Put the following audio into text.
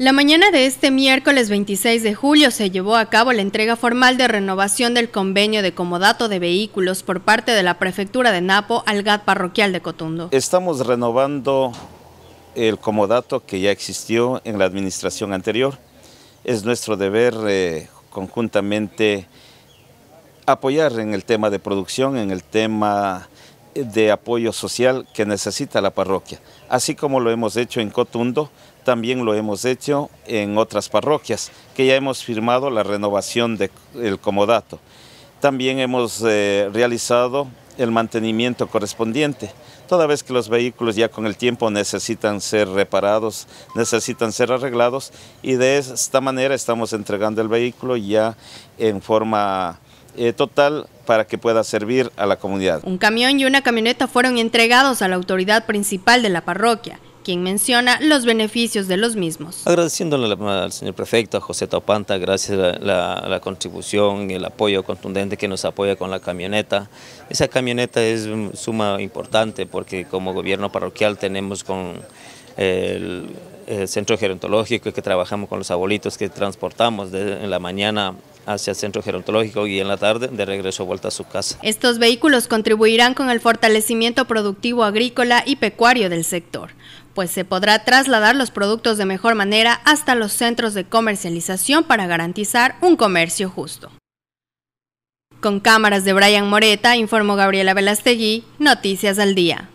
La mañana de este miércoles 26 de julio se llevó a cabo la entrega formal de renovación del convenio de comodato de vehículos por parte de la Prefectura de Napo al GAT parroquial de Cotundo. Estamos renovando el comodato que ya existió en la administración anterior. Es nuestro deber eh, conjuntamente apoyar en el tema de producción, en el tema de apoyo social que necesita la parroquia. Así como lo hemos hecho en Cotundo, también lo hemos hecho en otras parroquias, que ya hemos firmado la renovación del comodato. También hemos eh, realizado el mantenimiento correspondiente, toda vez que los vehículos ya con el tiempo necesitan ser reparados, necesitan ser arreglados y de esta manera estamos entregando el vehículo ya en forma eh, total para que pueda servir a la comunidad. Un camión y una camioneta fueron entregados a la autoridad principal de la parroquia, quien menciona los beneficios de los mismos. Agradeciéndole al señor prefecto, a José Taupanta, gracias la, a la contribución y el apoyo contundente que nos apoya con la camioneta. Esa camioneta es suma importante porque como gobierno parroquial tenemos con el eh, centro gerontológico, que trabajamos con los abuelitos que transportamos en la mañana hacia el centro gerontológico y en la tarde de regreso vuelta a su casa. Estos vehículos contribuirán con el fortalecimiento productivo agrícola y pecuario del sector, pues se podrá trasladar los productos de mejor manera hasta los centros de comercialización para garantizar un comercio justo. Con cámaras de Brian Moreta, informó Gabriela Velastegui, Noticias al Día.